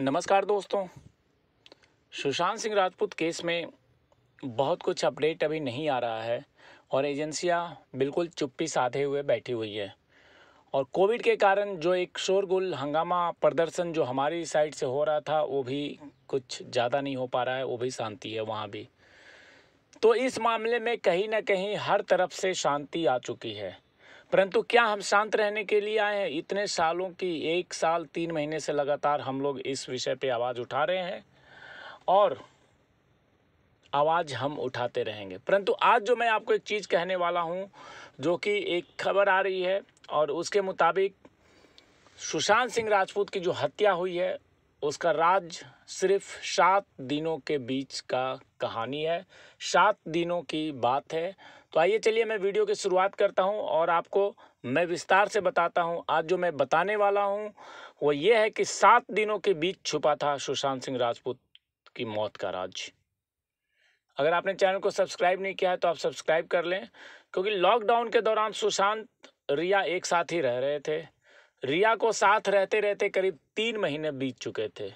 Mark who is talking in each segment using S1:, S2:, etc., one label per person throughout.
S1: नमस्कार दोस्तों सुशांत सिंह राजपूत केस में बहुत कुछ अपडेट अभी नहीं आ रहा है और एजेंसियां बिल्कुल चुप्पी साधे हुए बैठी हुई है और कोविड के कारण जो एक शोरगुल हंगामा प्रदर्शन जो हमारी साइड से हो रहा था वो भी कुछ ज़्यादा नहीं हो पा रहा है वो भी शांति है वहाँ भी तो इस मामले में कहीं ना कहीं हर तरफ से शांति आ चुकी है परंतु क्या हम शांत रहने के लिए आए हैं इतने सालों की एक साल तीन महीने से लगातार हम लोग इस विषय पे आवाज़ उठा रहे हैं और आवाज़ हम उठाते रहेंगे परंतु आज जो मैं आपको एक चीज़ कहने वाला हूँ जो कि एक खबर आ रही है और उसके मुताबिक सुशांत सिंह राजपूत की जो हत्या हुई है उसका राज सिर्फ सात दिनों के बीच का कहानी है सात दिनों की बात है तो आइए चलिए मैं वीडियो की शुरुआत करता हूँ और आपको मैं विस्तार से बताता हूँ आज जो मैं बताने वाला हूँ वो ये है कि सात दिनों के बीच छुपा था सुशांत सिंह राजपूत की मौत का राज अगर आपने चैनल को सब्सक्राइब नहीं किया है तो आप सब्सक्राइब कर लें क्योंकि लॉकडाउन के दौरान सुशांत रिया एक साथ ही रह रहे थे रिया को साथ रहते रहते करीब तीन महीने बीत चुके थे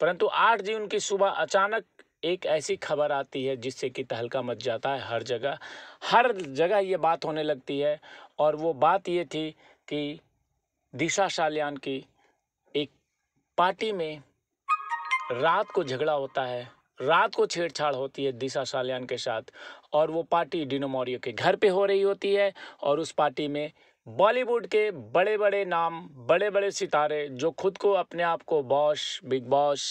S1: परंतु आठ जून की सुबह अचानक एक ऐसी खबर आती है जिससे कि तहलका मच जाता है हर जगह हर जगह ये बात होने लगती है और वो बात ये थी कि दिशा शालियान की एक पार्टी में रात को झगड़ा होता है रात को छेड़छाड़ होती है दिशा सालियान के साथ और वो पार्टी डिनोमोरियो के घर पे हो रही होती है और उस पार्टी में बॉलीवुड के बड़े बड़े नाम बड़े बड़े सितारे जो खुद को अपने आप को बॉस बिग बॉस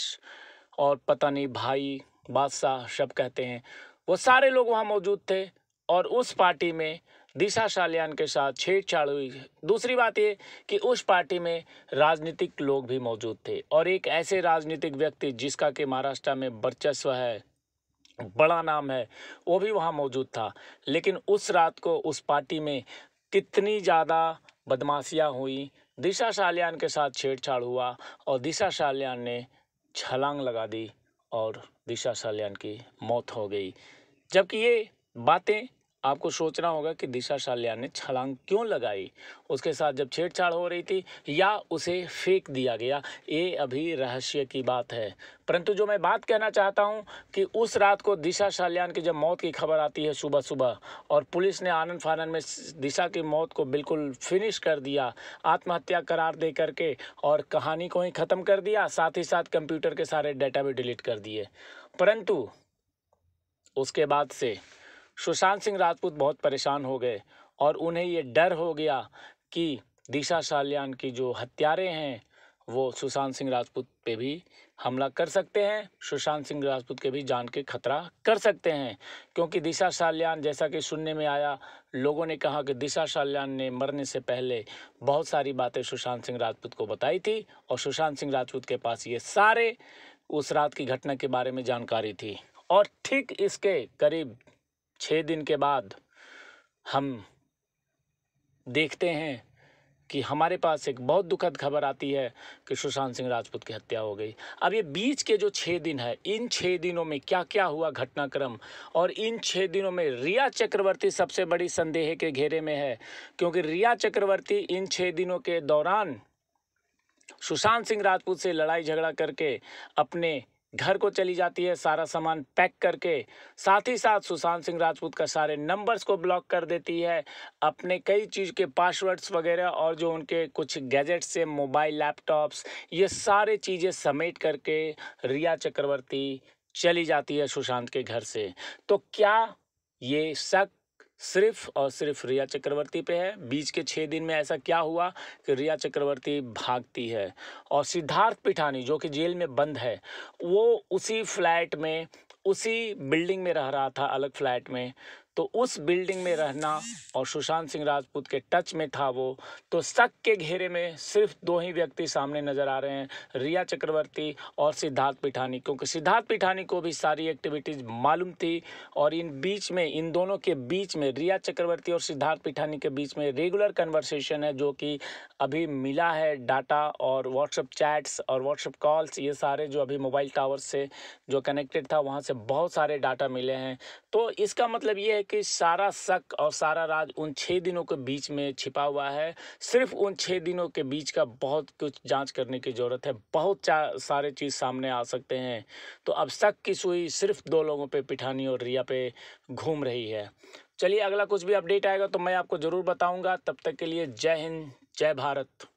S1: और पता नहीं भाई बादशाह सब कहते हैं वो सारे लोग वहाँ मौजूद थे और उस पार्टी में दिशा शालियान के साथ छेड़छाड़ हुई दूसरी बात ये कि उस पार्टी में राजनीतिक लोग भी मौजूद थे और एक ऐसे राजनीतिक व्यक्ति जिसका कि महाराष्ट्र में वर्चस्व है बड़ा नाम है वो भी वहाँ मौजूद था लेकिन उस रात को उस पार्टी में कितनी ज़्यादा बदमाशियाँ हुई दिशा सालियान के साथ छेड़छाड़ हुआ और दिशा सालियान ने छलांग लगा दी और दिशा सालियान की मौत हो गई जबकि ये बातें आपको सोचना होगा कि दिशा शाल्या ने छलांग क्यों लगाई उसके साथ जब छेड़छाड़ हो रही थी या उसे फेंक दिया गया ये अभी रहस्य की बात है परंतु जो मैं बात कहना चाहता हूँ कि उस रात को दिशा शाल्यान की जब मौत की खबर आती है सुबह सुबह और पुलिस ने आनंद फानंद में दिशा की मौत को बिल्कुल फिनिश कर दिया आत्महत्या करार दे करके और कहानी को ही ख़त्म कर दिया साथ ही साथ कंप्यूटर के सारे डेटा भी डिलीट कर दिए परंतु उसके बाद से सुशांत सिंह राजपूत बहुत परेशान हो गए और उन्हें ये डर हो गया कि दिशा साल्यान की जो हत्यारे हैं वो सुशांत सिंह राजपूत पे भी हमला कर सकते हैं सुशांत सिंह राजपूत के भी जान के खतरा कर सकते हैं क्योंकि दिशा साल्यान जैसा कि सुनने में आया लोगों ने कहा कि दिशा साल्यान ने मरने से पहले बहुत सारी बातें सुशांत सिंह राजपूत को बताई थी और सुशांत सिंह राजपूत के पास ये सारे उस रात की घटना के बारे में जानकारी थी और ठीक इसके करीब छः दिन के बाद हम देखते हैं कि हमारे पास एक बहुत दुखद खबर आती है कि सुशांत सिंह राजपूत की हत्या हो गई अब ये बीच के जो छः दिन है इन छः दिनों में क्या क्या हुआ घटनाक्रम और इन छः दिनों में रिया चक्रवर्ती सबसे बड़ी संदेह के घेरे में है क्योंकि रिया चक्रवर्ती इन छः दिनों के दौरान सुशांत सिंह राजपूत से लड़ाई झगड़ा करके अपने घर को चली जाती है सारा सामान पैक करके साथ ही साथ सुशांत सिंह राजपूत का सारे नंबर्स को ब्लॉक कर देती है अपने कई चीज़ के पासवर्ड्स वगैरह और जो उनके कुछ गैजेट्स से मोबाइल लैपटॉप्स ये सारे चीज़ें समेट करके रिया चक्रवर्ती चली जाती है सुशांत के घर से तो क्या ये शक सिर्फ और सिर्फ रिया चक्रवर्ती पे है बीच के छः दिन में ऐसा क्या हुआ कि रिया चक्रवर्ती भागती है और सिद्धार्थ पिठानी जो कि जेल में बंद है वो उसी फ्लैट में उसी बिल्डिंग में रह रहा था अलग फ्लैट में तो उस बिल्डिंग में रहना और सुशांत सिंह राजपूत के टच में था वो तो शक के घेरे में सिर्फ दो ही व्यक्ति सामने नज़र आ रहे हैं रिया चक्रवर्ती और सिद्धार्थ पिठानी क्योंकि सिद्धार्थ पिठानी को भी सारी एक्टिविटीज़ मालूम थी और इन बीच में इन दोनों के बीच में रिया चक्रवर्ती और सिद्धार्थ पिठानी के बीच में रेगुलर कन्वर्सेशन है जो कि अभी मिला है डाटा और व्हाट्सअप चैट्स और व्हाट्सअप कॉल्स ये सारे जो अभी मोबाइल टावर से जो कनेक्टेड था वहाँ से बहुत सारे डाटा मिले हैं तो इसका मतलब ये है कि सारा शक और सारा राज उन छः दिनों के बीच में छिपा हुआ है सिर्फ उन छः दिनों के बीच का बहुत कुछ जांच करने की ज़रूरत है बहुत सारे चीज़ सामने आ सकते हैं तो अब शक की सुई सिर्फ दो लोगों पे पिठानी और रिया पे घूम रही है चलिए अगला कुछ भी अपडेट आएगा तो मैं आपको ज़रूर बताऊँगा तब तक के लिए जय हिंद जय भारत